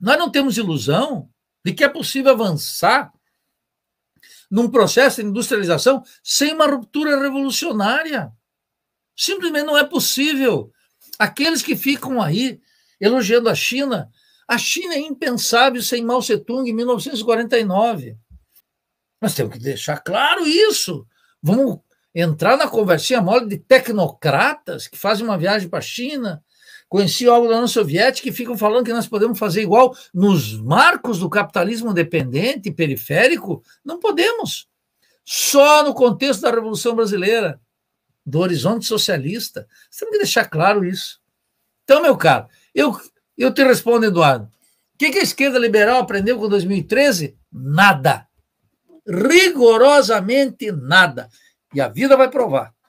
Nós não temos ilusão de que é possível avançar num processo de industrialização sem uma ruptura revolucionária. Simplesmente não é possível. Aqueles que ficam aí elogiando a China, a China é impensável sem Mao Tse-tung em 1949. Nós temos que deixar claro isso. Vamos entrar na conversinha mole de tecnocratas que fazem uma viagem para a China Conheci algo da União Soviética e ficam falando que nós podemos fazer igual nos marcos do capitalismo dependente, periférico. Não podemos. Só no contexto da Revolução Brasileira, do horizonte socialista. Você tem que deixar claro isso. Então, meu caro, eu, eu te respondo, Eduardo. O que, que a esquerda liberal aprendeu com 2013? Nada rigorosamente nada. E a vida vai provar.